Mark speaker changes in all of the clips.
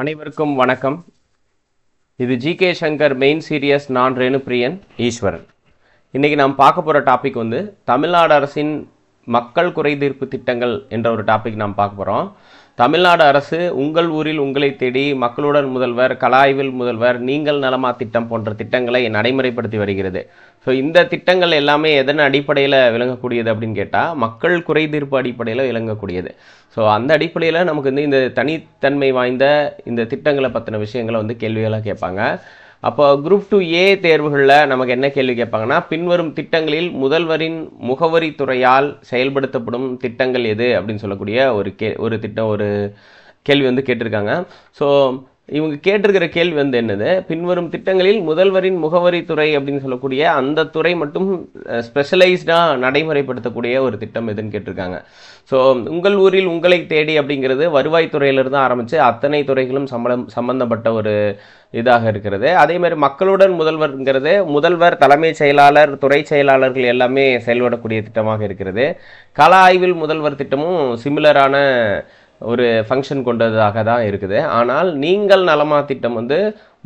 Speaker 1: அனைவருக்கும் வணக்கம் இது G K Shankar main series நான் பிரியன் ஈஸ்வரன் இன்றைக்கி நாம் பார்க்க போகிற டாபிக் வந்து தமிழ்நாடு அரசின் மக்கள் குறைதீர்ப்பு திட்டங்கள் என்ற ஒரு டாபிக் நாம் பார்க்க போகிறோம் தமிழ்நாடு அரசு உங்கள் ஊரில் உங்களை தேடி மக்களுடன் முதல்வர் கலாய்வில் முதல்வர் நீங்கள் நலமா திட்டம் போன்ற திட்டங்களை நடைமுறைப்படுத்தி வருகிறது ஸோ இந்த திட்டங்கள் எல்லாமே எதன் அடிப்படையில் விளங்கக்கூடியது அப்படின்னு கேட்டால் மக்கள் குறைதீர்ப்பு அடிப்படையில் விளங்கக்கூடியது ஸோ அந்த அடிப்படையில் நமக்கு வந்து இந்த தனித்தன்மை வாய்ந்த இந்த திட்டங்களை பற்றின விஷயங்களை வந்து கேள்விகளாக கேட்பாங்க அப்போ குரூப் டூ ஏ தேர்வுகளில் நமக்கு என்ன கேள்வி கேட்பாங்கன்னா பின்வரும் திட்டங்களில் முதல்வரின் முகவரி துறையால் செயல்படுத்தப்படும் திட்டங்கள் எது அப்படின்னு சொல்லக்கூடிய ஒரு கே ஒரு திட்டம் ஒரு கேள்வி வந்து கேட்டிருக்காங்க ஸோ இவங்க கேட்டிருக்கிற கேள்வி வந்து என்னது பின்வரும் திட்டங்களில் முதல்வரின் முகவரி துறை அப்படின்னு சொல்லக்கூடிய அந்த துறை மட்டும் ஸ்பெஷலைஸ்டாக நடைமுறைப்படுத்தக்கூடிய ஒரு திட்டம் எதுன்னு கேட்டிருக்காங்க ஸோ உங்கள் ஊரில் உங்களை தேடி அப்படிங்கிறது வருவாய்த்துறையிலிருந்து ஆரம்பித்து அத்தனை துறைகளும் சம்பளம் சம்பந்தப்பட்ட ஒரு இதாக இருக்கிறது அதே மாதிரி மக்களுடன் முதல்வருங்கிறது முதல்வர் தலைமைச் செயலாளர் துறை செயலாளர்கள் எல்லாமே செயல்படக்கூடிய திட்டமாக இருக்கிறது கல ஆய்வில் முதல்வர் திட்டமும் சிமிலரான ஒரு ஃபங்க்ஷன் கொண்டதாக தான் இருக்குது ஆனால் நீங்கள் நலமா திட்டம் வந்து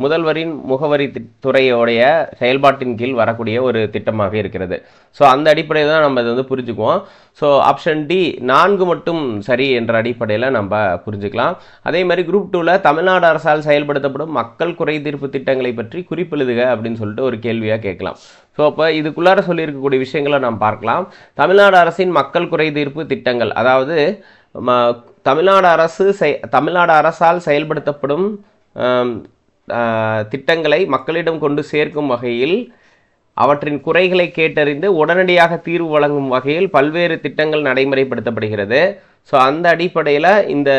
Speaker 1: முதல்வரின் முகவரி துறையோடைய செயல்பாட்டின் கீழ் வரக்கூடிய ஒரு திட்டமாக இருக்கிறது ஸோ அந்த அடிப்படையில் தான் நம்ம இதை வந்து புரிஞ்சுக்குவோம் ஸோ ஆப்ஷன் டி நான்கு மட்டும் சரி என்ற அடிப்படையில் நம்ம புரிஞ்சுக்கலாம் அதே மாதிரி குரூப் டூவில் தமிழ்நாடு அரசால் செயல்படுத்தப்படும் மக்கள் குறை தீர்ப்பு திட்டங்களை பற்றி குறிப்பெழுதுக அப்படின்னு சொல்லிட்டு ஒரு கேள்வியாக கேட்கலாம் ஸோ அப்போ இதுக்குள்ளார சொல்லியிருக்கக்கூடிய விஷயங்களை நாம் பார்க்கலாம் தமிழ்நாடு அரசின் மக்கள் குறை தீர்ப்பு திட்டங்கள் அதாவது தமிழ்நாடு அரசு செய் தமிழ்நாடு அரசால் செயல்படுத்தப்படும் திட்டங்களை மக்களிடம் கொண்டு சேர்க்கும் வகையில் அவற்றின் குறைகளை கேட்டறிந்து உடனடியாக தீர்வு வழங்கும் வகையில் பல்வேறு திட்டங்கள் நடைமுறைப்படுத்தப்படுகிறது ஸோ அந்த அடிப்படையில் இந்த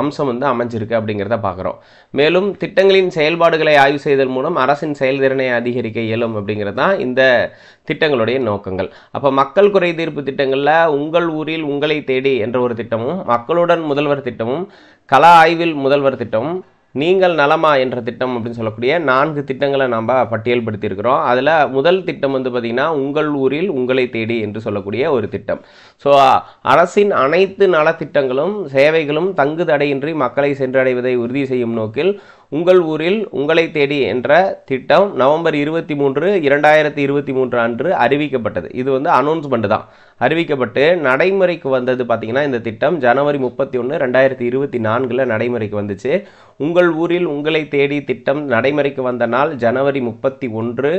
Speaker 1: அம்சம் வந்து அமைஞ்சிருக்கு அப்படிங்கிறத பார்க்குறோம் மேலும் திட்டங்களின் செயல்பாடுகளை ஆய்வு செய்தல் மூலம் அரசின் செயல்திறனை அதிகரிக்க இயலும் அப்படிங்கிறது தான் இந்த திட்டங்களுடைய நோக்கங்கள் அப்போ மக்கள் குறை தீர்ப்பு திட்டங்களில் உங்கள் ஊரில் உங்களை தேடி என்ற ஒரு திட்டமும் மக்களுடன் முதல்வர் திட்டமும் கலா ஆய்வில் முதல்வர் திட்டமும் நீங்கள் நலமா என்ற திட்டம் அப்படின்னு சொல்லக்கூடிய நான்கு திட்டங்களை நாம் பட்டியல்படுத்தியிருக்கிறோம் அதில் முதல் திட்டம் வந்து பார்த்திங்கன்னா உங்கள் ஊரில் உங்களை தேடி என்று சொல்லக்கூடிய ஒரு திட்டம் ஸோ அரசின் அனைத்து நலத்திட்டங்களும் சேவைகளும் தங்கு தடையின்றி மக்களை சென்றடைவதை உறுதி செய்யும் நோக்கில் உங்கள் ஊரில் உங்களை தேடி என்ற திட்டம் நவம்பர் இருபத்தி மூன்று இரண்டாயிரத்தி இருபத்தி மூன்று அன்று அறிவிக்கப்பட்டது இது வந்து அனௌன்ஸ்மெண்ட் தான் அறிவிக்கப்பட்டு நடைமுறைக்கு வந்தது பார்த்திங்கன்னா இந்த திட்டம் ஜனவரி முப்பத்தி ஒன்று ரெண்டாயிரத்தி இருபத்தி நான்கில் நடைமுறைக்கு வந்துச்சு உங்கள் ஊரில் உங்களை தேடி திட்டம் நடைமுறைக்கு வந்த நாள் ஜனவரி முப்பத்தி ஒன்று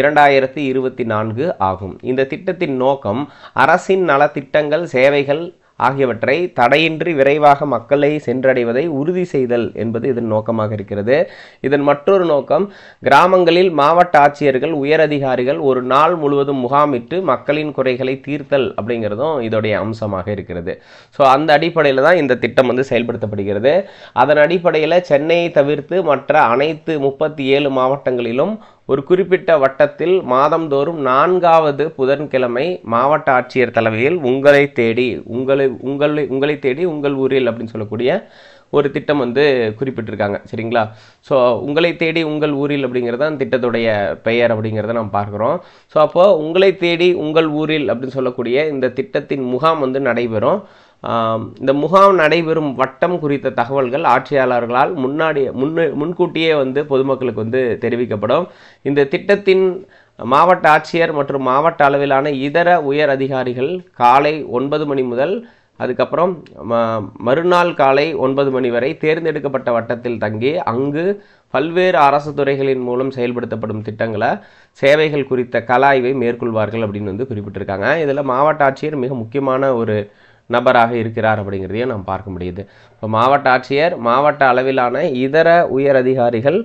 Speaker 1: இரண்டாயிரத்தி இருபத்தி நான்கு ஆகும் இந்த திட்டத்தின் நோக்கம் அரசின் நலத்திட்டங்கள் சேவைகள் ஆகியவற்றை தடையின்றி விரைவாக மக்களை சென்றடைவதை உறுதி செய்தல் என்பது இதன் நோக்கமாக இருக்கிறது இதன் மற்றொரு நோக்கம் கிராமங்களில் மாவட்ட ஆட்சியர்கள் உயரதிகாரிகள் ஒரு நாள் முழுவதும் முகாமிட்டு மக்களின் குறைகளை தீர்த்தல் அப்படிங்கிறதும் இதோடைய அம்சமாக இருக்கிறது ஸோ அந்த அடிப்படையில் தான் இந்த திட்டம் வந்து செயல்படுத்தப்படுகிறது அதன் அடிப்படையில் சென்னையை தவிர்த்து மற்ற அனைத்து முப்பத்தி ஏழு மாவட்டங்களிலும் ஒரு குறிப்பிட்ட வட்டத்தில் மாதந்தோறும் நான்காவது புதன்கிழமை மாவட்ட ஆட்சியர் தலைமையில் உங்களை தேடி உங்களை உங்களை உங்களை தேடி உங்கள் ஊரில் அப்படின்னு சொல்லக்கூடிய ஒரு திட்டம் வந்து குறிப்பிட்டிருக்காங்க சரிங்களா ஸோ உங்களை தேடி உங்கள் ஊரில் அப்படிங்கிறது தான் திட்டத்துடைய பெயர் அப்படிங்கிறத நம்ம பார்க்குறோம் ஸோ அப்போது உங்களை தேடி உங்கள் ஊரில் அப்படின்னு சொல்லக்கூடிய இந்த திட்டத்தின் முகாம் வந்து நடைபெறும் இந்த முகாம் நடைபெறும் வட்டம் குறித்த தகவல்கள் ஆட்சியாளர்களால் முன்னாடி முன்னு முன்கூட்டியே வந்து பொதுமக்களுக்கு வந்து தெரிவிக்கப்படும் இந்த திட்டத்தின் மாவட்ட ஆட்சியர் மற்றும் மாவட்ட அளவிலான இதர உயர் அதிகாரிகள் காலை ஒன்பது மணி முதல் அதுக்கப்புறம் மறுநாள் காலை ஒன்பது மணி வரை தேர்ந்தெடுக்கப்பட்ட வட்டத்தில் தங்கி அங்கு பல்வேறு அரசு துறைகளின் மூலம் செயல்படுத்தப்படும் திட்டங்களை சேவைகள் குறித்த கலாய்வை மேற்கொள்வார்கள் அப்படின்னு வந்து குறிப்பிட்டிருக்காங்க இதில் மாவட்ட ஆட்சியர் மிக முக்கியமான ஒரு நபராக இருக்கிறார் அப்படிங்கிறதையும் நாம் பார்க்க முடியுது இப்போ மாவட்ட ஆட்சியர் மாவட்ட அளவிலான இதர உயர் அதிகாரிகள்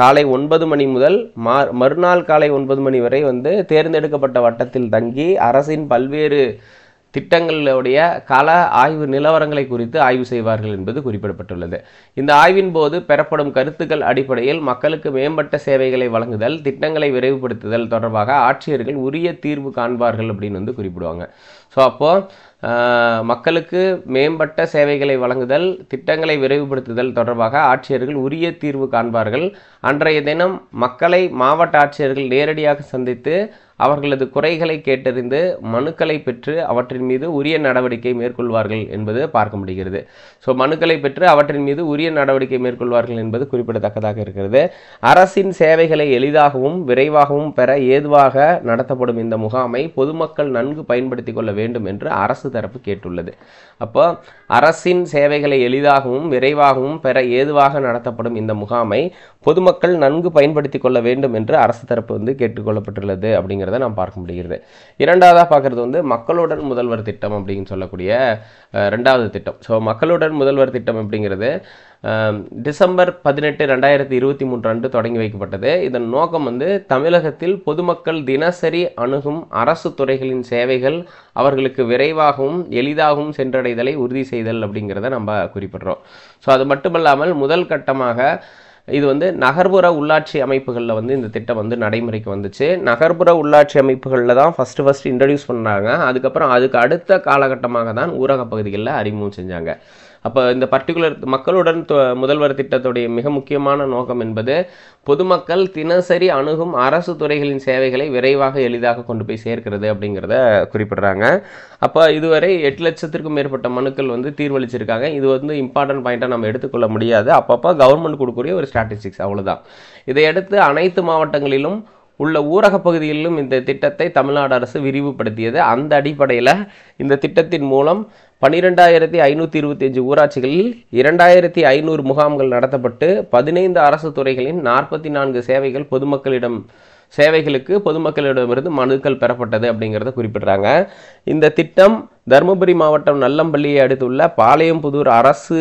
Speaker 1: காலை ஒன்பது மணி முதல் மா மறுநாள் காலை ஒன்பது மணி வரை வந்து தேர்ந்தெடுக்கப்பட்ட வட்டத்தில் தங்கி அரசின் பல்வேறு திட்டங்களுடைய கள ஆய்வு நிலவரங்களை குறித்து ஆய்வு செய்வார்கள் என்பது குறிப்பிடப்பட்டுள்ளது இந்த ஆய்வின் போது பெறப்படும் கருத்துக்கள் அடிப்படையில் மக்களுக்கு மேம்பட்ட சேவைகளை வழங்குதல் திட்டங்களை விரைவுபடுத்துதல் தொடர்பாக ஆட்சியர்கள் உரிய தீர்வு காண்பார்கள் அப்படின்னு வந்து குறிப்பிடுவாங்க ஸோ அப்போது மக்களுக்கு மேம்பட்ட சேவைகளை வழங்குதல் திட்டங்களை விரைவுபடுத்துதல் தொடர்பாக ஆட்சியர்கள் உரிய தீர்வு காண்பார்கள் அன்றைய தினம் மக்களை மாவட்ட ஆட்சியர்கள் நேரடியாக சந்தித்து அவர்களது குறைகளை கேட்டறிந்து மனுக்களை பெற்று அவற்றின் மீது உரிய நடவடிக்கை மேற்கொள்வார்கள் என்பது பார்க்க முடிகிறது ஸோ மனுக்களை பெற்று அவற்றின் மீது உரிய நடவடிக்கை மேற்கொள்வார்கள் என்பது குறிப்பிடத்தக்கதாக இருக்கிறது அரசின் சேவைகளை எளிதாகவும் விரைவாகவும் பெற ஏதுவாக நடத்தப்படும் இந்த முகாமை பொதுமக்கள் நன்கு பயன்படுத்தி கொள்ள வேண்டும் என்று அரசு தரப்பு கேட்டுள்ளது அப்போ அரசின் சேவைகளை எளிதாகவும் விரைவாகவும் பெற ஏதுவாக நடத்தப்படும் இந்த முகாமை பொதுமக்கள் நன்கு பயன்படுத்தி கொள்ள வேண்டும் என்று அரசு தரப்பு வந்து கேட்டுக்கொள்ளப்பட்டுள்ளது அப்படிங்கிறத நாம் பார்க்க முடிகிறது இரண்டாவதாக பார்க்குறது வந்து மக்களுடன் முதல்வர் திட்டம் அப்படின்னு சொல்லக்கூடிய ரெண்டாவது திட்டம் ஸோ மக்களுடன் முதல்வர் திட்டம் அப்படிங்கிறது டிசம்பர் பதினெட்டு ரெண்டாயிரத்தி இருபத்தி மூன்று அன்று தொடங்கி வைக்கப்பட்டது இதன் நோக்கம் வந்து தமிழகத்தில் பொதுமக்கள் தினசரி அணுகும் அரசு துறைகளின் சேவைகள் அவர்களுக்கு விரைவாகவும் எளிதாகவும் சென்றடைதலை உறுதி செய்தல் அப்படிங்கிறத நம்ம குறிப்பிடுறோம் ஸோ அது மட்டுமல்லாமல் முதல் கட்டமாக இது வந்து நகர்ப்புற உள்ளாட்சி அமைப்புகளில் வந்து இந்த திட்டம் வந்து நடைமுறைக்கு வந்துச்சு நகர்ப்புற உள்ளாட்சி அமைப்புகளில் தான் ஃபஸ்ட்டு ஃபஸ்ட்டு இன்ட்ரடியூஸ் பண்ணாங்க அதுக்கப்புறம் அதுக்கு அடுத்த காலகட்டமாக தான் ஊரக பகுதிகளில் அறிமுகம் செஞ்சாங்க அப்போ இந்த பர்டிகுலர் மக்களுடன் முதல்வர் திட்டத்துடைய மிக முக்கியமான நோக்கம் என்பது பொதுமக்கள் தினசரி அணுகும் அரசு துறைகளின் சேவைகளை விரைவாக எளிதாக கொண்டு போய் சேர்க்கிறது அப்படிங்கிறத குறிப்பிடுறாங்க அப்போ இதுவரை எட்டு லட்சத்திற்கும் மேற்பட்ட மனுக்கள் வந்து தீர்வளிச்சிருக்காங்க இது வந்து இம்பார்ட்டன்ட் பாயிண்ட்டாக நம்ம எடுத்துக்கொள்ள முடியாது அப்பப்போ கவர்மெண்ட் கொடுக்கக்கூடிய ஒரு ஸ்ட்ராட்டஜிக்ஸ் அவ்வளோதான் இதையடுத்து அனைத்து மாவட்டங்களிலும் உள்ள ஊரக பகுதிகளிலும் இந்த திட்டத்தை தமிழ்நாடு அரசு விரிவுபடுத்தியது அந்த அடிப்படையில் இந்த திட்டத்தின் மூலம் பன்னிரெண்டாயிரத்தி ஐநூற்றி இருபத்தஞ்சு ஊராட்சிகளில் இரண்டாயிரத்தி ஐநூறு முகாம்கள் நடத்தப்பட்டு பதினைந்து அரசு துறைகளின் நாற்பத்தி நான்கு சேவைகள் பொதுமக்களிடம் சேவைகளுக்கு பொதுமக்களிடமிருந்து மனுக்கள் பெறப்பட்டது அப்படிங்கிறத குறிப்பிடுறாங்க இந்த திட்டம் தருமபுரி மாவட்டம் நல்லம்பள்ளியை அடுத்துள்ள பாளையம்புதூர் அரசு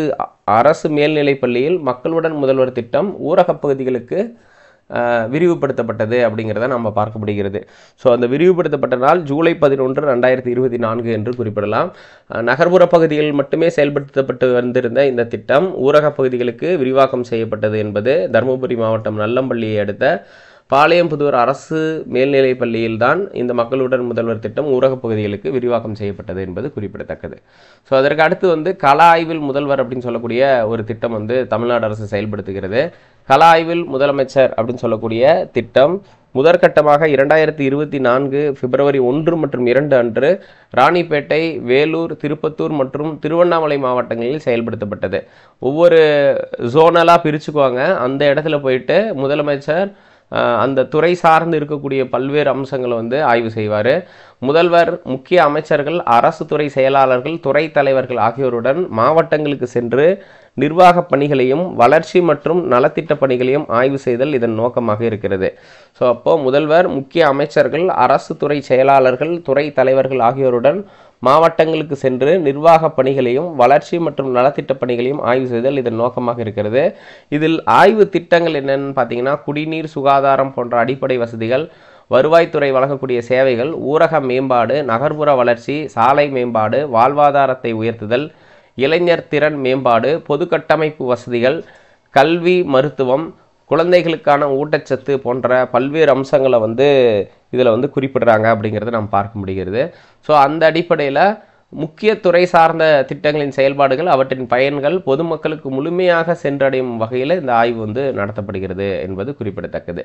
Speaker 1: அரசு மேல்நிலைப் பள்ளியில் மக்களுடன் முதல்வர் திட்டம் ஊரகப் பகுதிகளுக்கு விரிவுபடுத்தப்பட்டது அப்படிங்கிறத நம்ம பார்க்க முடிகிறது ஸோ அந்த விரிவுபடுத்தப்பட்ட நாள் ஜூலை பதினொன்று ரெண்டாயிரத்தி இருபத்தி நான்கு என்று குறிப்பிடலாம் நகர்ப்புற பகுதியில் மட்டுமே செயல்படுத்தப்பட்டு வந்திருந்த இந்த திட்டம் ஊரக பகுதிகளுக்கு விரிவாக்கம் செய்யப்பட்டது என்பது தருமபுரி மாவட்டம் நல்லம்பள்ளியை அடுத்த பாளையம்புதூர் அரசு மேல்நிலைப் பள்ளியில்தான் இந்த மக்களுடன் முதல்வர் திட்டம் ஊரகப் பகுதிகளுக்கு விரிவாக்கம் செய்யப்பட்டது என்பது குறிப்பிடத்தக்கது ஸோ அதற்கு அடுத்து வந்து கல ஆய்வில் முதல்வர் அப்படின்னு சொல்லக்கூடிய ஒரு திட்டம் வந்து தமிழ்நாடு அரசு செயல்படுத்துகிறது கல ஆய்வில் முதலமைச்சர் அப்படின்னு சொல்லக்கூடிய திட்டம் முதற்கட்டமாக இரண்டாயிரத்தி இருபத்தி நான்கு பிப்ரவரி ஒன்று மற்றும் இரண்டு அன்று ராணிப்பேட்டை வேலூர் திருப்பத்தூர் மற்றும் திருவண்ணாமலை மாவட்டங்களில் செயல்படுத்தப்பட்டது ஒவ்வொரு ஜோனலாக பிரிச்சுக்குவாங்க அந்த இடத்துல போயிட்டு முதலமைச்சர் அந்த துறை சார்ந்து இருக்கக்கூடிய பல்வேறு அம்சங்களை வந்து ஆய்வு செய்வார் முதல்வர் முக்கிய அமைச்சர்கள் அரசு துறை செயலாளர்கள் துறை தலைவர்கள் ஆகியோருடன் மாவட்டங்களுக்கு சென்று நிர்வாக பணிகளையும் வளர்ச்சி மற்றும் நலத்திட்ட பணிகளையும் ஆய்வு செய்தல் இதன் நோக்கமாக இருக்கிறது ஸோ அப்போது முதல்வர் முக்கிய அமைச்சர்கள் அரசு துறை செயலாளர்கள் துறை தலைவர்கள் ஆகியோருடன் மாவட்டங்களுக்கு சென்று நிர்வாக பணிகளையும் வளர்ச்சி மற்றும் நலத்திட்ட பணிகளையும் ஆய்வு செய்தல் இதன் நோக்கமாக இருக்கிறது இதில் ஆய்வு திட்டங்கள் என்னென்னு பார்த்தீங்கன்னா குடிநீர் சுகாதாரம் போன்ற அடிப்படை வசதிகள் வருவாய்த்துறை வழங்கக்கூடிய சேவைகள் ஊரக மேம்பாடு நகர்ப்புற வளர்ச்சி சாலை மேம்பாடு வாழ்வாதாரத்தை உயர்த்துதல் இளைஞர் திறன் மேம்பாடு பொது கட்டமைப்பு வசதிகள் கல்வி மருத்துவம் குழந்தைகளுக்கான ஊட்டச்சத்து போன்ற பல்வேறு அம்சங்களை வந்து இதில் வந்து குறிப்பிடுறாங்க அப்படிங்கிறத நம்ம பார்க்க முடிகிறது ஸோ அந்த அடிப்படையில் முக்கிய துறை சார்ந்த திட்டங்களின் செயல்பாடுகள் அவற்றின் பயன்கள் பொதுமக்களுக்கு முழுமையாக சென்றடையும் வகையில் இந்த ஆய்வு வந்து நடத்தப்படுகிறது என்பது குறிப்பிடத்தக்கது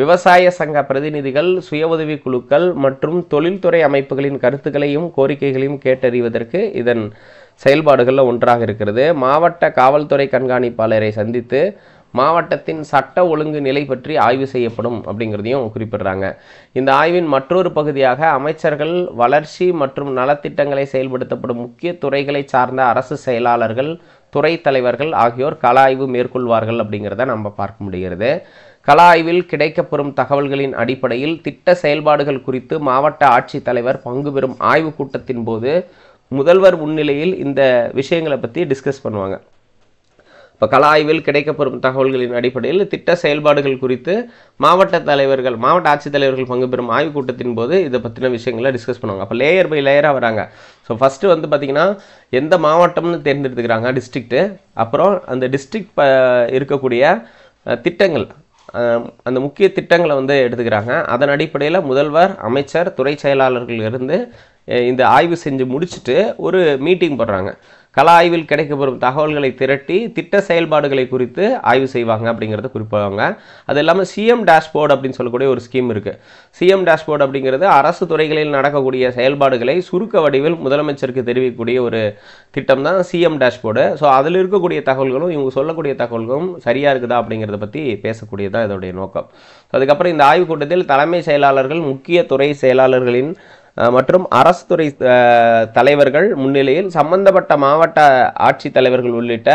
Speaker 1: விவசாய சங்க பிரதிநிதிகள் சுய உதவி குழுக்கள் மற்றும் தொழில்துறை அமைப்புகளின் கருத்துக்களையும் கோரிக்கைகளையும் கேட்டறிவதற்கு இதன் செயல்பாடுகளில் ஒன்றாக இருக்கிறது மாவட்ட காவல்துறை கண்காணிப்பாளரை சந்தித்து மாவட்டத்தின் சட்ட ஒழுங்கு நிலை பற்றி ஆய்வு செய்யப்படும் அப்படிங்கிறதையும் குறிப்பிடுறாங்க இந்த ஆய்வின் மற்றொரு பகுதியாக அமைச்சர்கள் வளர்ச்சி மற்றும் நலத்திட்டங்களை செயல்படுத்தப்படும் முக்கிய துறைகளை சார்ந்த அரசு செயலாளர்கள் துறை தலைவர்கள் ஆகியோர் கள ஆய்வு மேற்கொள்வார்கள் அப்படிங்கிறத நம்ம பார்க்க முடிகிறது கள ஆய்வில் கிடைக்கப்பெறும் தகவல்களின் அடிப்படையில் திட்ட செயல்பாடுகள் குறித்து மாவட்ட ஆட்சித்தலைவர் பங்கு பெறும் ஆய்வுக் கூட்டத்தின் போது முதல்வர் முன்னிலையில் இந்த விஷயங்களை பற்றி டிஸ்கஸ் பண்ணுவாங்க இப்போ கல ஆய்வில் கிடைக்கப்பெறும் தகவல்களின் அடிப்படையில் திட்ட செயல்பாடுகள் குறித்து மாவட்ட தலைவர்கள் மாவட்ட ஆட்சித்தலைவர்கள் பங்கு பெறும் ஆய்வுக் கூட்டத்தின் போது இதை பற்றின விஷயங்களை டிஸ்கஸ் பண்ணுவாங்க அப்போ லேயர் பை லேயராக வராங்க ஸோ ஃபஸ்ட்டு வந்து பார்த்திங்கன்னா எந்த மாவட்டம்னு தேர்ந்தெடுத்துக்கிறாங்க டிஸ்ட்ரிக்ட்டு அப்புறம் அந்த டிஸ்ட்ரிக்ட் ப இருக்கக்கூடிய திட்டங்கள் அந்த முக்கிய திட்டங்களை வந்து எடுத்துக்கிறாங்க அதன் அடிப்படையில் முதல்வர் அமைச்சர் துறை செயலாளர்கள் இருந்து இந்த ஆய்வு செஞ்சு முடிச்சுட்டு ஒரு மீட்டிங் போடுறாங்க கலாய்வில் ஆய்வில் கிடைக்கப்பெறும் தகவல்களை திரட்டி திட்ட செயல்பாடுகளை குறித்து ஆய்வு செய்வாங்க அப்படிங்கிறத குறிப்பிடுவாங்க அது இல்லாமல் சிஎம் டேஷ்போர்டு அப்படின்னு சொல்லக்கூடிய ஒரு ஸ்கீம் இருக்குது சிஎம் டேஷ்போர்டு அப்படிங்கிறது அரசு துறைகளில் நடக்கக்கூடிய செயல்பாடுகளை சுருக்க வடிவில் முதலமைச்சருக்கு தெரிவிக்கக்கூடிய ஒரு திட்டம் தான் சிஎம் டேஷ்போர்டு ஸோ அதில் இருக்கக்கூடிய தகவல்களும் இவங்க சொல்லக்கூடிய தகவல்களும் சரியாக இருக்குதா அப்படிங்கிறத பற்றி பேசக்கூடியதான் இதோடைய நோக்கம் அதுக்கப்புறம் இந்த ஆய்வுக் கூட்டத்தில் தலைமை செயலாளர்கள் முக்கிய துறை செயலாளர்களின் மற்றும் அரசு துறை தலைவர்கள் முன்னிலையில் சம்பந்தப்பட்ட மாவட்ட தலைவர்கள் உள்ளிட்ட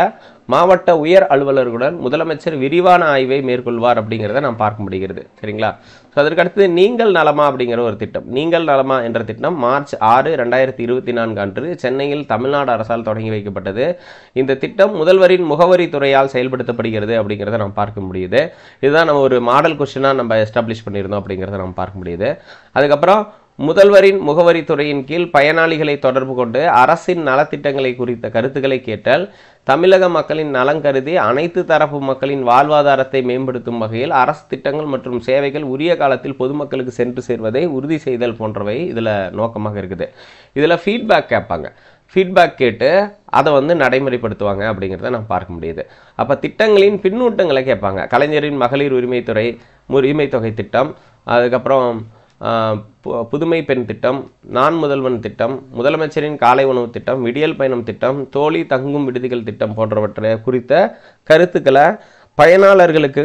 Speaker 1: மாவட்ட உயர் அலுவலர்களுடன் முதலமைச்சர் விரிவான ஆய்வை மேற்கொள்வார் அப்படிங்கிறத நாம் பார்க்க முடிகிறது சரிங்களா ஸோ அதற்கடுத்து நீங்கள் நலமா அப்படிங்கிற ஒரு திட்டம் நீங்கள் நலமா என்ற திட்டம் மார்ச் ஆறு ரெண்டாயிரத்தி இருபத்தி நான்கு அன்று சென்னையில் தமிழ்நாடு அரசால் தொடங்கி வைக்கப்பட்டது இந்த திட்டம் முதல்வரின் முகவரி துறையால் செயல்படுத்தப்படுகிறது அப்படிங்கிறத நாம் பார்க்க முடியுது இதுதான் நம்ம ஒரு மாடல் கொஸ்டினாக நம்ம எஸ்டாப்ளிஷ் பண்ணியிருந்தோம் அப்படிங்கிறத நம்ம பார்க்க முடியுது அதுக்கப்புறம் முதல்வரின் முகவரி துறையின் கீழ் பயனாளிகளை தொடர்பு கொண்டு அரசின் நலத்திட்டங்களை குறித்த கருத்துக்களை கேட்டால் தமிழக மக்களின் நலன் கருதி அனைத்து தரப்பு மக்களின் வாழ்வாதாரத்தை மேம்படுத்தும் வகையில் அரசு திட்டங்கள் மற்றும் சேவைகள் உரிய காலத்தில் பொதுமக்களுக்கு சென்று சேர்வதை உறுதி செய்தல் போன்றவை இதில் நோக்கமாக இருக்குது இதில் ஃபீட்பேக் கேட்பாங்க ஃபீட்பேக் கேட்டு அதை வந்து நடைமுறைப்படுத்துவாங்க அப்படிங்கிறத நான் பார்க்க முடியுது அப்போ திட்டங்களின் பின்னூட்டங்களை கேட்பாங்க கலைஞரின் மகளிர் உரிமைத்துறை உரிமை தொகை திட்டம் அதுக்கப்புறம் புதுமை பெண் திட்டம் நான் முதல்வன் திட்டம் முதலமைச்சரின் காலை உணவு திட்டம் விடியல் பயணம் திட்டம் தோழி தங்கும் விடுதிகள் திட்டம் போன்றவற்றை குறித்த கருத்துக்களை பயனாளர்களுக்கு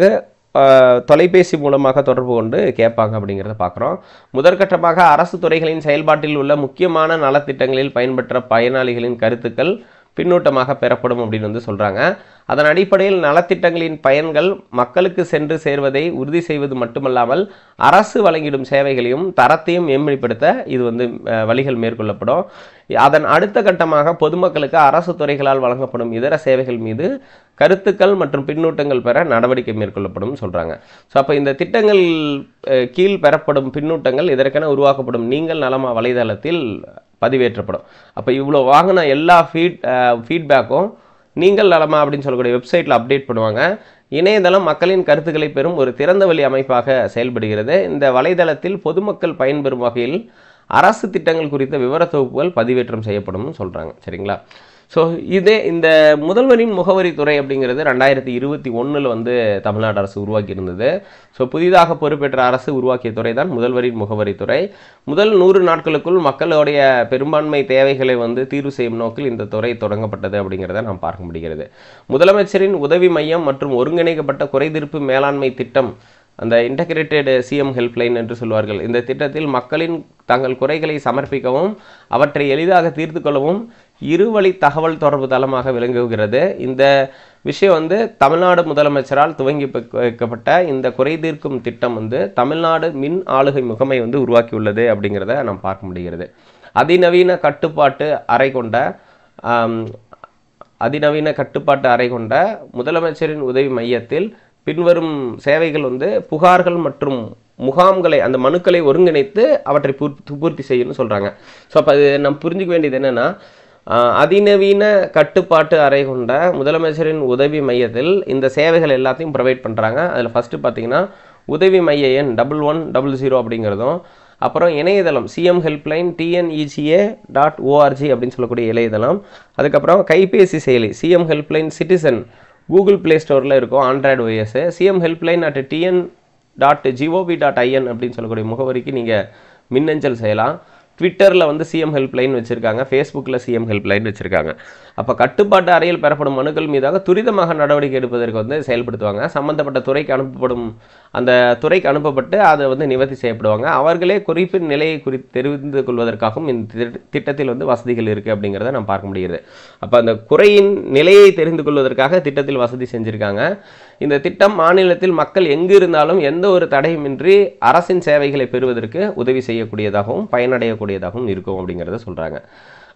Speaker 1: தொலைபேசி மூலமாக தொடர்பு கொண்டு கேட்பாங்க அப்படிங்கிறத பார்க்குறோம் முதற்கட்டமாக அரசு துறைகளின் செயல்பாட்டில் உள்ள முக்கியமான நலத்திட்டங்களில் பயன்பெற்ற பயனாளிகளின் கருத்துக்கள் பின்னூட்டமாக பெறப்படும் அப்படின்னு வந்து சொல்கிறாங்க அதன் அடிப்படையில் நலத்திட்டங்களின் பயன்கள் மக்களுக்கு சென்று சேர்வதை உறுதி செய்வது மட்டுமல்லாமல் அரசு வழங்கிடும் சேவைகளையும் தரத்தையும் மேம்படுத்த இது வந்து வழிகள் மேற்கொள்ளப்படும் அதன் அடுத்த கட்டமாக பொதுமக்களுக்கு அரசு துறைகளால் வழங்கப்படும் இதர சேவைகள் மீது கருத்துக்கள் மற்றும் பின்னூட்டங்கள் பெற நடவடிக்கை மேற்கொள்ளப்படும் சொல்கிறாங்க ஸோ அப்போ இந்த திட்டங்கள் கீழ் பெறப்படும் பின்னூட்டங்கள் இதற்கென உருவாக்கப்படும் நீங்கள் நலமா வலைதளத்தில் பதிவேற்றப்படும் அப்போ இவ்வளோ வாங்கின எல்லா ஃபீட் ஃபீட்பேக்கும் நீங்கள் நலமா அப்படின்னு சொல்லக்கூடிய வெப்சைட்டில் அப்டேட் பண்ணுவாங்க இணையதளம் மக்களின் கருத்துக்களை பெறும் ஒரு திறந்த வழி அமைப்பாக செயல்படுகிறது இந்த வலைதளத்தில் பொதுமக்கள் பயன்பெறும் வகையில் அரசு திட்டங்கள் குறித்த விவர தொகுப்புகள் பதிவேற்றம் செய்யப்படும் சொல்கிறாங்க சரிங்களா ஸோ இதே இந்த முதல்வரின் முகவரி துறை அப்படிங்கிறது ரெண்டாயிரத்தி இருபத்தி ஒன்றில் வந்து தமிழ்நாடு அரசு உருவாக்கியிருந்தது ஸோ புதிதாக பொறுப்பேற்ற அரசு உருவாக்கிய துறை தான் முதல்வரின் முகவரி துறை முதல் நூறு நாட்களுக்குள் மக்களுடைய பெரும்பான்மை தேவைகளை வந்து தீர்வு செய்யும் நோக்கில் இந்த துறை தொடங்கப்பட்டது அப்படிங்கிறத நாம் பார்க்க முடிகிறது முதலமைச்சரின் உதவி மையம் மற்றும் ஒருங்கிணைக்கப்பட்ட குறைதீர்ப்பு மேலாண்மை திட்டம் அந்த இன்டகிரேட்டட் சிஎம் ஹெல்ப்லைன் என்று சொல்வார்கள் இந்த திட்டத்தில் மக்களின் தங்கள் குறைகளை சமர்ப்பிக்கவும் அவற்றை எளிதாக தீர்த்து கொள்ளவும் இருவழி தகவல் தொடர்பு தளமாக விளங்குகிறது இந்த விஷயம் வந்து தமிழ்நாடு முதலமைச்சரால் துவங்கி வைக்கப்பட்ட இந்த குறை தீர்க்கும் திட்டம் வந்து தமிழ்நாடு மின் ஆளுகை முகமை வந்து உருவாக்கியுள்ளது அப்படிங்கிறத நாம் பார்க்க முடிகிறது அதிநவீன கட்டுப்பாட்டு அறை கொண்ட அதிநவீன கட்டுப்பாட்டு அறை கொண்ட முதலமைச்சரின் உதவி மையத்தில் பின்வரும் சேவைகள் வந்து புகார்கள் மற்றும் முகாம்களை அந்த மனுக்களை ஒருங்கிணைத்து அவற்றை பூர்த்தி பூர்த்தி செய்யணும்னு சொல்கிறாங்க ஸோ அப்போ அது நம்ம புரிஞ்சுக்க வேண்டியது என்னென்னா அதிநவீன கட்டுப்பாட்டு அறை கொண்ட முதலமைச்சரின் உதவி மையத்தில் இந்த சேவைகள் எல்லாத்தையும் ப்ரொவைட் பண்ணுறாங்க அதில் ஃபஸ்ட்டு பார்த்தீங்கன்னா உதவி மைய எண் டபுள் ஒன் டபுள் ஜீரோ அப்படிங்கிறதும் அப்புறம் இணையதளம் CM helpline TNECA dot org அப்படின்னு சொல்லக்கூடிய இணையதளம் அதுக்கப்புறம் கைபேசி செயலி CM helpline citizen Google play ஸ்டோரில் இருக்கும் android OS CM helpline at TN dot gov dot in அப்படின்னு சொல்லக்கூடிய முகவரிக்கு நீங்கள் மின்னஞ்சல் செய்யலாம் ட்விட்டரில் வந்து சிஎம் ஹெல்ப்லைன் வச்சுருக்காங்க ஃபேஸ்புக்கில் சிஎம் ஹெல்ப்லைன் வச்சுருக்காங்க அப்போ கட்டுப்பாட்டு அறையில் பெறப்படும் மனுக்கள் மீதாக துரிதமாக நடவடிக்கை எடுப்பதற்கு வந்து செயல்படுத்துவாங்க சம்மந்தப்பட்ட துறைக்கு அனுப்பப்படும் அந்த துறைக்கு அனுப்பப்பட்டு அதை வந்து நிவர்த்தி செய்யப்படுவாங்க அவர்களே குறிப்பின் நிலையை குறித்து தெரிந்து கொள்வதற்காகவும் இந்த திட்டத்தில் வந்து வசதிகள் இருக்குது அப்படிங்கிறத நம்ம பார்க்க முடிகிறது அப்போ அந்த குறையின் நிலையை தெரிந்து கொள்வதற்காக திட்டத்தில் வசதி செஞ்சுருக்காங்க இந்த திட்டம் மாநிலத்தில் மக்கள் எங்கு இருந்தாலும் எந்த ஒரு தடையுமின்றி அரசின் சேவைகளை பெறுவதற்கு உதவி செய்யக்கூடியதாகவும் பயனடையக்கூடியதாகவும் இருக்கும் அப்படிங்கிறத சொல்கிறாங்க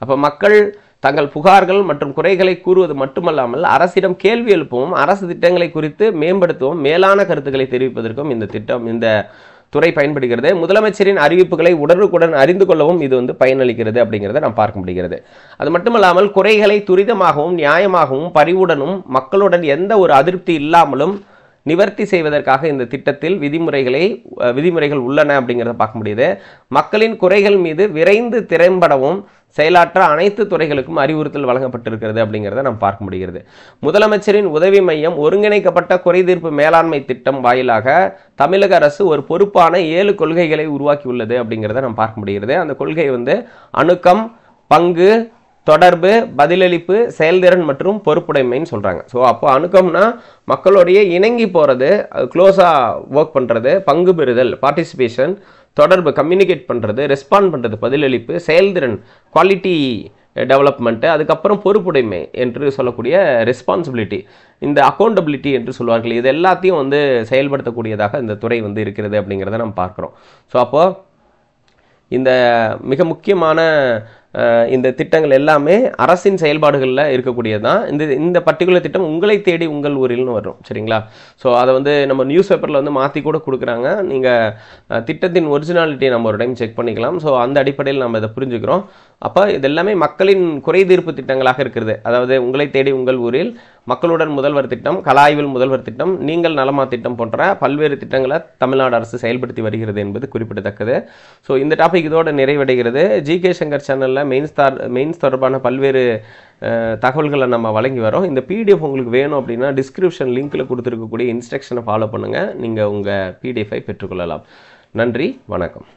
Speaker 1: அப்போ மக்கள் தங்கள் புகார்கள் மற்றும் குறைகளை கூறுவது மட்டுமல்லாமல் அரசிடம் கேள்வி எழுப்பவும் அரசு திட்டங்களை குறித்து மேம்படுத்தவும் மேலான கருத்துக்களை தெரிவிப்பதற்கும் இந்த திட்டம் இந்த துறை பயன்படுகிறது முதலமைச்சரின் அறிவிப்புகளை உடனுக்குடன் அறிந்து கொள்ளவும் இது வந்து பயனளிக்கிறது அப்படிங்கிறத நாம் பார்க்க முடிகிறது அது மட்டுமல்லாமல் குறைகளை துரிதமாகவும் நியாயமாகவும் பரிவுடனும் மக்களுடன் எந்த ஒரு அதிருப்தி இல்லாமலும் நிவர்த்தி செய்வதற்காக இந்த திட்டத்தில் விதிமுறைகளை விதிமுறைகள் உள்ளன அப்படிங்கிறத பார்க்க முடியுது மக்களின் குறைகள் மீது விரைந்து திறம்படவும் செயலாற்ற அனைத்து துறைகளுக்கும் அறிவுறுத்தல் வழங்கப்பட்டிருக்கிறது அப்படிங்கிறத நாம் பார்க்க முடிகிறது முதலமைச்சரின் உதவி மையம் ஒருங்கிணைக்கப்பட்ட குறைதீர்ப்பு மேலாண்மை திட்டம் வாயிலாக தமிழக அரசு ஒரு பொறுப்பான ஏழு கொள்கைகளை உருவாக்கியுள்ளது அப்படிங்கிறத நாம் பார்க்க முடிகிறது அந்த கொள்கை வந்து அணுக்கம் பங்கு தொடர்பு பதிலளிப்பு செயல்திறன் மற்றும் பொறுப்புடைமைன்னு சொல்கிறாங்க ஸோ அப்போ அணுக்கம்னா மக்களுடைய இணங்கி போகிறது க்ளோஸாக ஒர்க் பண்ணுறது பங்கு பெறுதல் பார்ட்டிசிபேஷன் தொடர்பு கம்யூனிகேட் பண்ணுறது ரெஸ்பாண்ட் பண்ணுறது பதிலளிப்பு செயல்திறன் குவாலிட்டி டெவலப்மெண்ட்டு அதுக்கப்புறம் பொறுப்புடைமை என்று சொல்லக்கூடிய ரெஸ்பான்சிபிலிட்டி இந்த அக்கௌண்டபிலிட்டி என்று சொல்லுவார்கள் இது எல்லாத்தையும் வந்து செயல்படுத்தக்கூடியதாக இந்த துறை வந்து இருக்கிறது அப்படிங்கிறத நம்ம பார்க்குறோம் ஸோ அப்போது இந்த மிக முக்கியமான இந்த திட்டங்கள் எல்லாமே அரசின் செயல்பாடுகளில் இருக்கக்கூடியது தான் இந்த இந்த பர்டிகுலர் திட்டம் உங்களை தேடி உங்கள் ஊரில்னு வரும் சரிங்களா ஸோ அதை வந்து நம்ம நியூஸ் பேப்பரில் வந்து மாற்றி கூட கொடுக்குறாங்க நீங்கள் திட்டத்தின் ஒரிஜினாலிட்டியை நம்ம ஒரு டைம் செக் பண்ணிக்கலாம் ஸோ அந்த அடிப்படையில் நம்ம இதை புரிஞ்சுக்கிறோம் அப்போ இது எல்லாமே மக்களின் குறைதீர்ப்பு திட்டங்களாக இருக்கிறது அதாவது உங்களை தேடி உங்கள் ஊரில் மக்களுடன் முதல்வர் திட்டம் கலாய்வில் முதல்வர் திட்டம் நீங்கள் நலமா திட்டம் போன்ற பல்வேறு திட்டங்களை தமிழ்நாடு அரசு செயல்படுத்தி வருகிறது என்பது குறிப்பிடத்தக்கது ஸோ இந்த டாபிக் இதோடு நிறைவடைகிறது ஜி கே சங்கர் சேனலில் மெயின்ஸ் தார் மெயின்ஸ் தொடர்பான பல்வேறு தகவல்களை நம்ம வழங்கி வரோம் இந்த பிடிஎஃப் உங்களுக்கு வேணும் அப்படின்னா டிஸ்கிரிப்ஷன் லிங்கில் கொடுத்துருக்கக்கூடிய இன்ஸ்ட்ரக்ஷனை ஃபாலோ பண்ணுங்கள் நீங்கள் உங்கள் பிடிஎஃபை பெற்றுக்கொள்ளலாம் நன்றி வணக்கம்